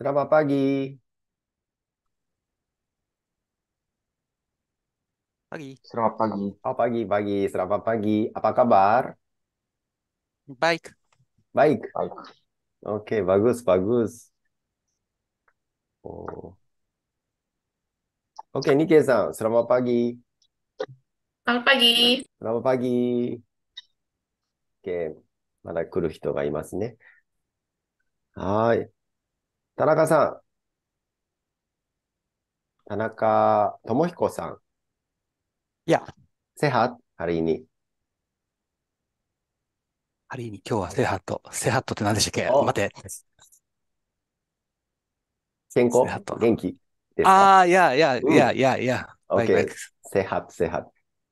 Selamat pagi? Pagi. Selamat pagi. Oh, pagi, pagi. Selamat pagi. Apa kabar? Baik. Baik. Baik. Oke, bagus, bagus. Oh. Oke, Nikkei-san, selamat pagi. Selamat pagi. Selamat pagi. Oke. Hai. 田中さん、田中智彦さん、いや、セハ、ハリーニ。ハリーニ、今日はセハット。セハットって何でしたっけお待って。健康セハット元気ですかああ、いや、いや、いや、いや、いや。せは OK バイセハ、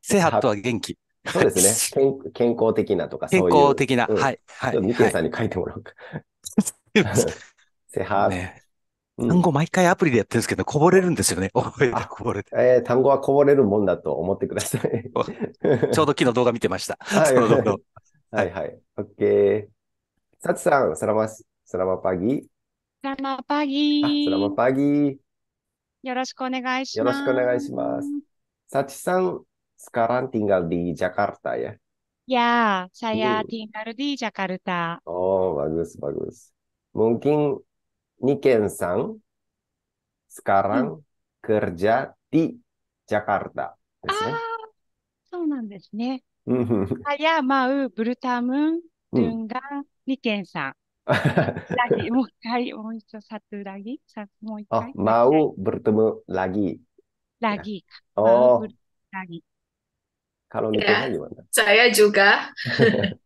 セハットは元気。そうですね。健健康的なとか、健そういう。康的な。うんはい。はい。ミケンさんに書いてもらおうか。は いはね、単語毎回アプリでやってるんですけど、こぼれるんですよね。覚えこぼれて。えー、単語はこぼれるもんだと思ってください。ちょうど昨日動画見てました。はい、そのはいはい。オッケー。サツさん、サラマス、サラマパギー。サラマパギー。あ、サラマパギよろしくお願いします。よろしくお願いします。サチさん、スカランティンガルディ・ジャカルタや。あ、サヤティンガルディ・ジャカルタ。おー、バグス、バグス。ムンキン、Niken Sang sekarang hmm. kerja di Jakarta. Eh? Ah, mm-hmm. Saya mau bertemu hmm. dengan Niken Sang. lagi, oh, mau bertemu lagi. Lagi. Ya. Oh. Lagi. Kalau ya, gimana? Saya juga.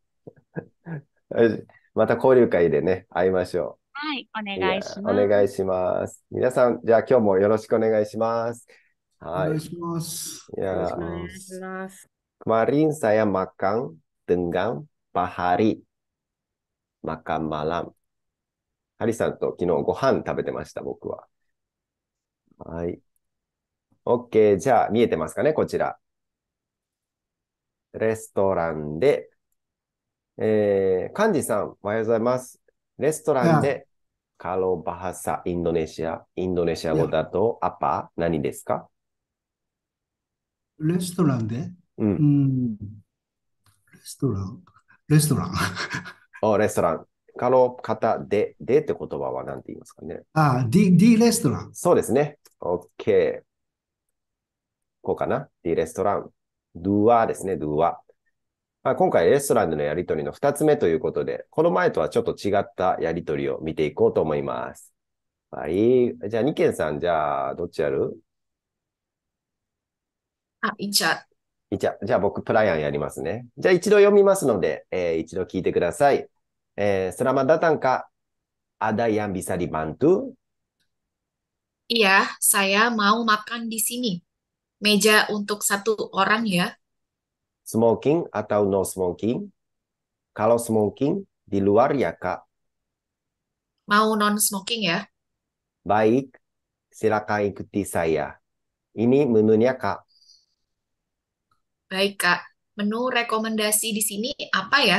Eh, mata kori kai de ne, aimashou. はい、お願いします。お願いします。皆さん、じゃあ今日もよろしくお願いします。はい。お願いします。Ya. Kemarin saya makan dengan Pak Hari. Makan malam. ハリさんと昨日ご飯食べてました、僕は。はい。OK。じゃあ、見えてますかね、こちら。レストランで。えー、幹事さん、おはようございます。レストランで kalau bahasa Indonesia, Indonesia Ya. 語だと、アパ、何ですかレストランで、ううん。レストラン、レストラン。お、レストラン。可能方で、でって言葉は何て言いますかね。あ、D、D レストラン。そうですね。OK。こうかな。ィレストラン。ドゥアですね、ドゥア。まあ、今回レストランでのやりとりの2つ目ということで、この前とはちょっと違ったやりとりを見ていこうと思います。はい。じゃあ、二ンさん、じゃあ、どっちやるあ、いっちゃいちゃじゃあ、僕、プライアンやりますね。じゃあ、一度読みますので、えー、一度聞いてください。えー、スラマダタンカ、アダヤンビサリバントゥ。いや、サヤマウマカンディシニ。メジャーウントクサト mau m a e a smoking atau no smoking. Kalau smoking di luar ya, Kak. Mau non smoking ya? Baik, silakan ikuti saya. Ini menunya, Kak. Baik, Kak. Menu rekomendasi di sini apa ya?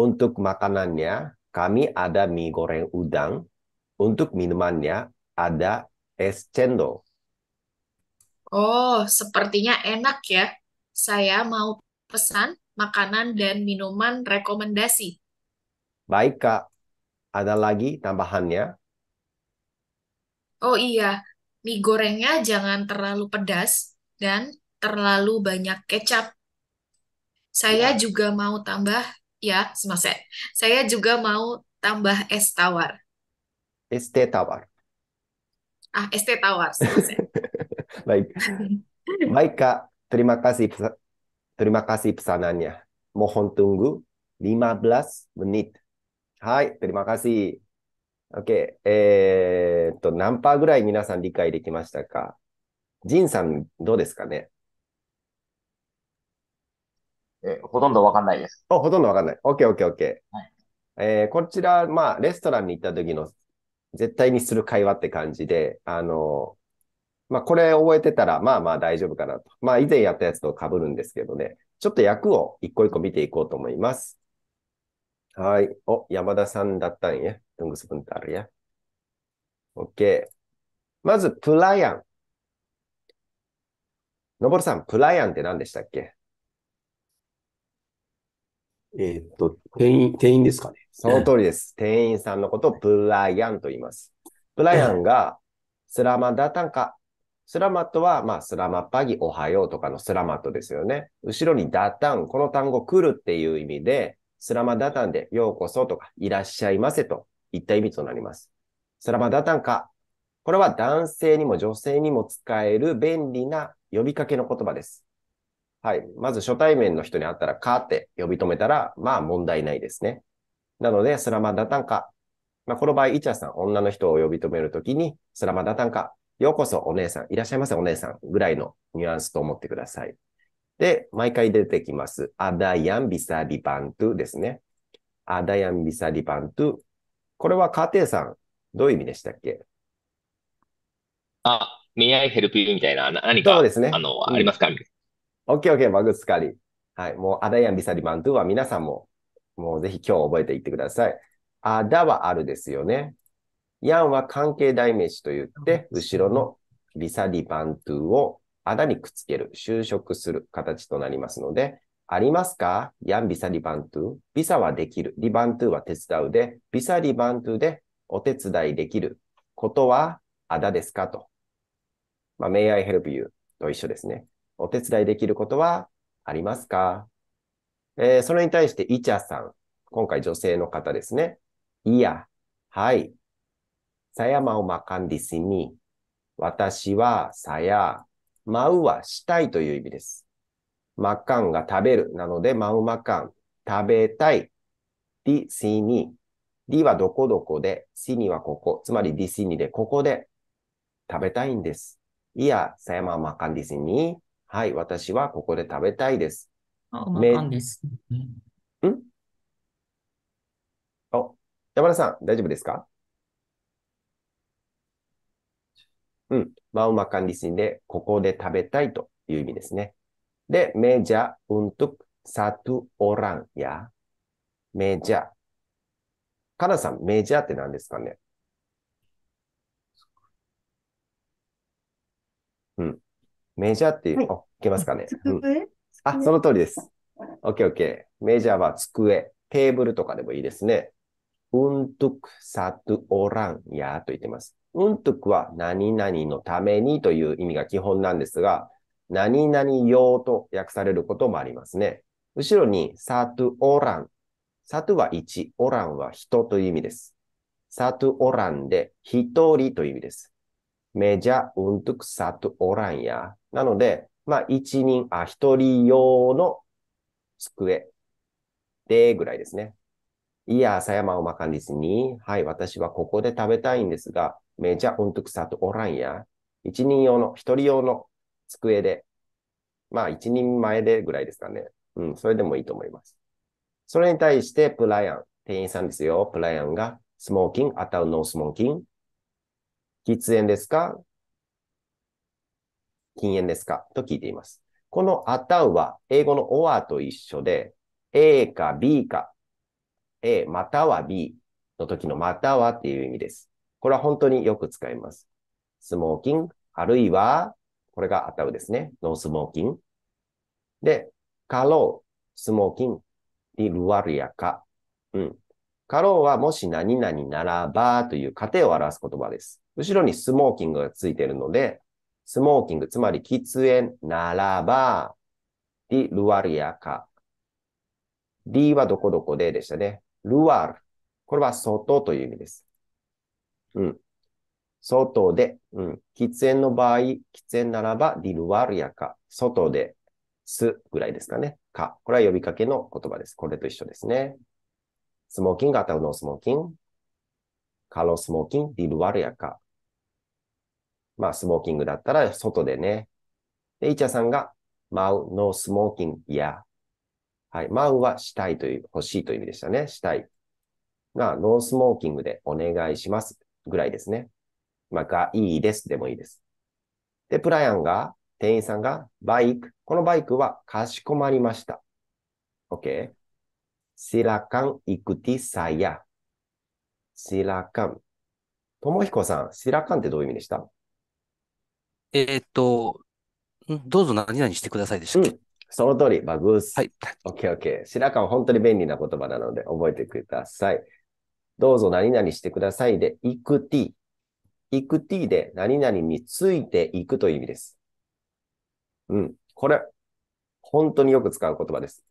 Untuk makanannya, kami ada mie goreng udang. Untuk minumannya, ada es cendol. Oh, sepertinya enak ya. Saya mau pesan makanan dan minuman rekomendasi. Baik, Kak. Ada lagi tambahannya? Oh iya, mie gorengnya jangan terlalu pedas dan terlalu banyak kecap. Saya ya. juga mau tambah, ya, semasa. Saya juga mau tambah es tawar. Es teh tawar. Ah, es teh tawar, Baik. Baik, Kak. Terima kasih terima kasih pesanannya. Mohon tunggu 15 menit. はい、terima kasih. OK。えっと、何パーぐらい皆さん理解できましたかジンさん、どうですかねえほとんどわかんないです。お、ほとんどわかんない。OK、OK、OK。はい、えー、こちら、まあ、レストランに行った時の絶対にする会話って感じで、あの、まあ、これ覚えてたら、まあまあ大丈夫かなと。まあ、以前やったやつと被るんですけどね、ちょっと役を一個一個見ていこうと思います。はい。お、山田さんだったんや。どんぐすぶんたるや。OK。まず、プライアン。のぼるさん、プライアンって何でしたっけえー、っと、店員、店員ですかね。その通りです。店員さんのことをプライアンと言います。プライアンが、スラマダタンカスラマットは、まあ、スラマッパギ、おはようとかのスラマットですよね。後ろにダタン、この単語来るっていう意味で、スラマダタンでようこそとか、いらっしゃいませといった意味となります。スラマダタンか。これは男性にも女性にも使える便利な呼びかけの言葉です。はい。まず初対面の人に会ったら、かって呼び止めたら、まあ問題ないですね。なので、スラマダタンか。まあ、この場合、イチャさん、女の人を呼び止めるときに、スラマダタンかようこそお姉さん、いらっしゃいませお姉さんぐらいのニュアンスと思ってください。で、毎回出てきます。アダヤンビサリパントゥですね。アダヤンビサリパントゥ。これは家庭さん、どういう意味でしたっけあ、見合いヘルプ l みたいな、何か、そうですね、あの、ありますかオッケーオッケー、バグつかり。はい。もう、アダヤンビサリバントゥは皆さんも、もうぜひ今日覚えていってください。アダはあるですよね。ヤンは関係代名詞と言って、後ろのリサリバントゥをあだにくっつける、就職する形となりますので、ありますかヤンビサリバントゥビサはできる。リバントゥは手伝うで、ビサリバントゥでお手伝いできることはあだですかと。まあ、may I help you と一緒ですね。お手伝いできることはありますかえー、それに対して、イチャさん。今回女性の方ですね。いや、はい、さやま a まかん m a に、a 私はさや、まうはしたいという意味です。まかんが食べる。なので、まうまかん、食べたい。ディスに、ディはどこどこで、シニはここ。つまりディスにでここで食べたいんです。いや、さやまマカンディスに、はい、私はここで食べたいです。あ、マカンです、んお、山田さん、大丈夫ですかうん。マウマ管理人で、ここで食べたいという意味ですね。で、メジャーうんとく、k satu や、メジャー。カナさん、メジャーって何ですかねうん。メジャーっていう、はい、あ、いけますかね、うん、あ、その通りです。オッケーオッケー。メジャーは机、テーブルとかでもいいですね。うんとくさとおらんやと言ってます。うんとくは何々のためにという意味が基本なんですが、何々用と訳されることもありますね。後ろにさとおらん。さとは1、おらんは人という意味です。さとおらんで一人という意味です。メジャーんとくさとおらんや。なので、まあ、一人、あ、一人用の机でぐらいですね。いや、a 山おまかん a u m a k はい、私はここで食べたいんですが、めちゃうんとくさとおらんや。一人用の、一人用の机で。まあ、一人前でぐらいですかね。うん、それでもいいと思います。それに対して、プライアン、店員さんですよ。プライアンが、スモーキング、あたうノースモーキング。喫煙ですか禁煙ですかと聞いています。このあたうは、英語のオアと一緒で、A か B か A または B の時のまたはっていう意味です。これは本当によく使います。スモーキング、あるいは、これがあたうですね。ノースモーキング。で、カロー、スモーキング、リルワルヤカ。うん。カローはもし何々ならばという過程を表す言葉です。後ろにスモーキングがついているので、スモーキング、つまり喫煙ならば、リルワルヤカ。D はどこどこででしたね。ルアール。これは外という意味です。うん。外で、うん。喫煙の場合、喫煙ならば、ディルワールやか、外で、すぐらいですかね。か。これは呼びかけの言葉です。これと一緒ですね。スモーキング、あたうのスモーキング。カロスモーキング、ディルワールやか。まあ、スモーキングだったら、外でね。で、イチャさんが、マウ、ノースモーキング、や、はい。マウはしたいという、欲しいという意味でしたね。したい。が、ノースモーキングでお願いします。ぐらいですね。まあ、がいいですでもいいです。で、プライアンが、店員さんが、バイク。このバイクはかしこまりました。OK。シラカン k a n ikuti s a y ともひこさん、シラカンってどういう意味でしたえーっと、どうぞ何々してくださいでしたうん、その通り、バグース。はい。OK, OK。白川、本当に便利な言葉なので覚えてください。どうぞ何々してくださいで、行く t。行く t で何々についていくという意味です。うん。これ、本当によく使う言葉です。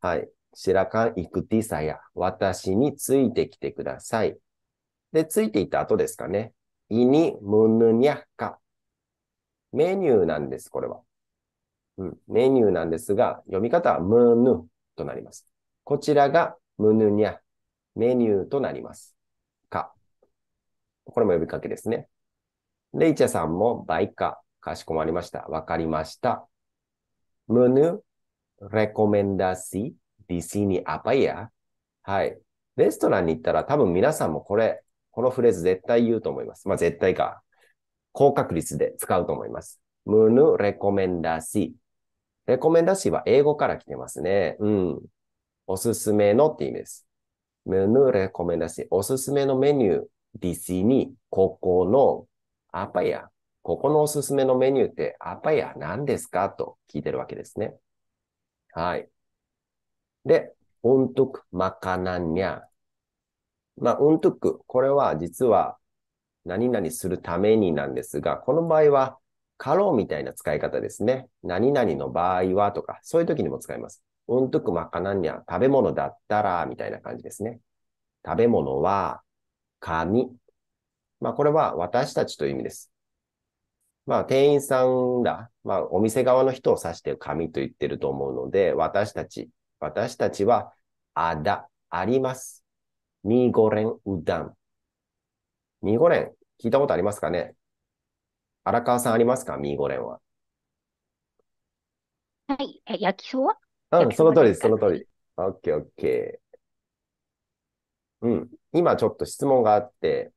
はい。白川行く t さや、私についてきてください。で、ついていった後ですかね。いにむぬにゃか。メニューなんです、これは。うん、メニューなんですが、読み方はムヌとなります。こちらがムヌニャ、メニューとなります。か。これも呼びかけですね。レイチャさんもバイカ。かしこまりました。わかりました。ムヌ、レコメンダーシ、ー、ディシニアパイヤ。はい。レストランに行ったら多分皆さんもこれ、このフレーズ絶対言うと思います。まあ絶対か。高確率で使うと思います。ムヌレコメンダーシー、レコメンダシーは英語から来てますね。うん。おすすめのって意味です。メニューレコメンダシー。おすすめのメニュー。ディシに、ここの、アパヤ。ここのおすすめのメニューって、アパな何ですかと聞いてるわけですね。はい。で、うんとくまかなんにゃ。まあ、うんとく、これは実は何々するためになんですが、この場合はカローみたいな使い方ですね。何々の場合はとか、そういう時にも使います。うんとくまかなんにゃ、食べ物だったら、みたいな感じですね。食べ物は、紙。まあ、これは私たちという意味です。まあ、店員さんだ。まあ、お店側の人を指して紙と言ってると思うので、私たち。私たちは、あだ、あります。にごれんうだん。にごれん、聞いたことありますかね荒川さんありますかミーゴレンは。はい。え、焼きそばうん、その通りです、その通り。オッケーオッケー。うん。今ちょっと質問があって、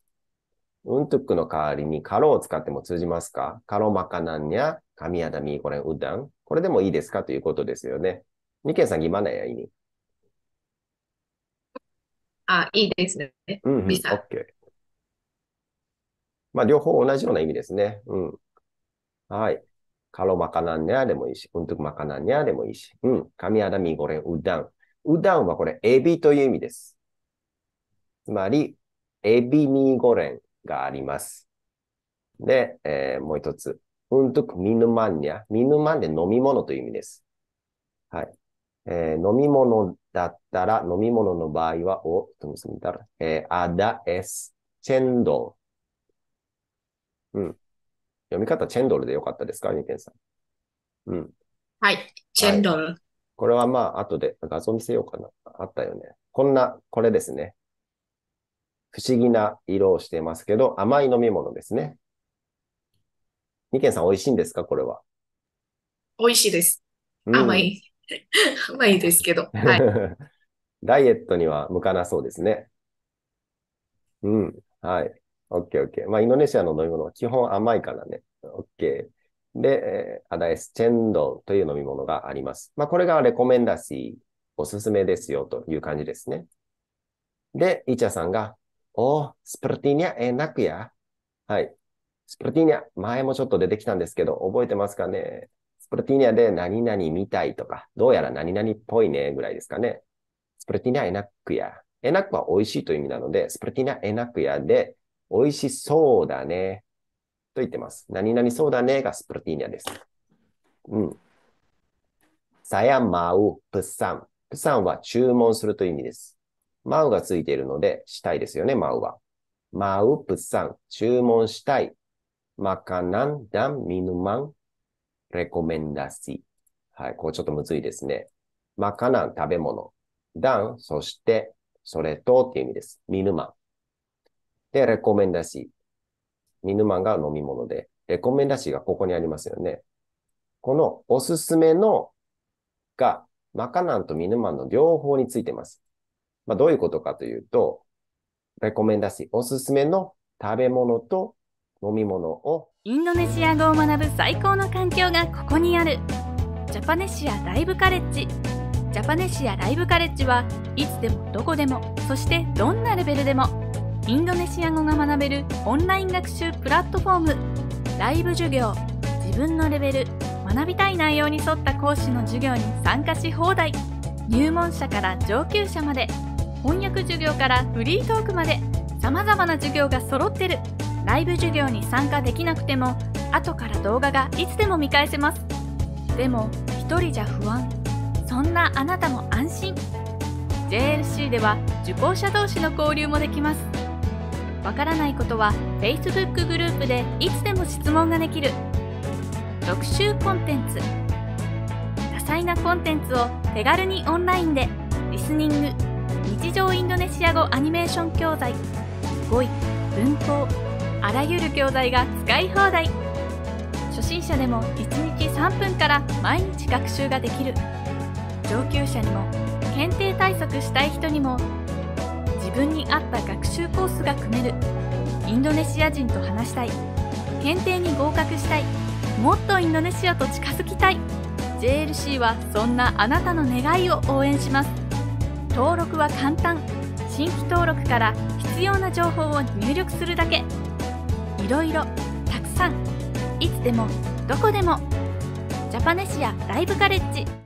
うんとくの代わりにカロを使っても通じますかカロマカナンニャ、カミヤダミーゴレンウダン。これでもいいですかということですよね。ニケンさん、ギマナヤイあ、いいですね。うん、うん、オッケー。まあ、両方同じような意味ですね。うん。はい。カロマカナンニャでもいいし、うんとくマカナンニャでもいいし、うん。ミアダミゴレウダン。ウダンはこれ、エビという意味です。つまり、エビミゴレンがあります。で、えー、もう一つ。うんとくミヌマンニャ。ミヌマンで飲み物という意味です。はい。えー、飲み物だったら、飲み物の場合は、お、とすみたら、えー、アダエス、チェンドうん。読み方、チェンドルでよかったですか、ニケンさん。うん。はい、チェンドル。はい、これはまあ、後で画像見せようかな。あったよね。こんな、これですね。不思議な色をしてますけど、甘い飲み物ですね。ニケンさん、美味しいんですかこれは。美味しいです。甘い。うん、甘いですけど。はい、ダイエットには向かなそうですね。うん。はい。オッケーオッケー。まあ、インドネシアの飲み物は基本甘いからね。オッケー。で、アダエスチェンドという飲み物があります。まあ、これがレコメンダシー、おすすめですよという感じですね。で、イチャさんが、おー、スプルティニャ、え、ナくや。はい。スプルティニャ、前もちょっと出てきたんですけど、覚えてますかねスプルティニャで何々みたいとか、どうやら何々っぽいね、ぐらいですかね。スプルティニャ、エナクや。エナックは美味しいという意味なので、スプルティニャ、エナクやで、美味しそうだね。と言ってます。何々そうだねがスプロティーニャです。うん。さや y a プッサン。プッサンは注文するという意味です。マウがついているので、したいですよね、マウは。マウプッサン。注文したい。マカナンダンミヌマンレコメンダシ。はい、こうちょっとむずいですね。マカナン、食べ物。ダン、そして、それとっていう意味です。ミヌマン。で、レコメンダシー。ミヌマンが飲み物で、レコメンダシーがここにありますよね。このおすすめのが、マカナンとミヌマンの両方についてます。まあ、どういうことかというと、レコメンダシー、おすすめの食べ物と飲み物をインドネシア語を学ぶ最高の環境がここにあるジャパネシアライブカレッジジャパネシアライブカレッジはいつでもどこでもそしてどんなレベルでもインドネシア語が学べるオンライン学習プラットフォームライブ授業自分のレベル学びたい内容に沿った講師の授業に参加し放題入門者から上級者まで翻訳授業からフリートークまでさまざまな授業が揃ってるライブ授業に参加できなくても後から動画がいつでも見返せますでも1人じゃ不安そんなあなたも安心 JLC では受講者同士の交流もできますわからないことは Facebook グループでいつでも質問ができる特集コンテンツ多彩なコンテンツを手軽にオンラインでリスニング日常インドネシア語アニメーション教材語彙文法あらゆる教材が使い放題初心者でも1日3分から毎日学習ができる上級者にも検定対策したい人にも分に合った学習コースが組めるインドネシア人と話したい検定に合格したいもっとインドネシアと近づきたい JLC はそんなあなたの願いを応援します登録は簡単新規登録から必要な情報を入力するだけいろいろたくさんいつでもどこでもジャパネシアライブカレッジ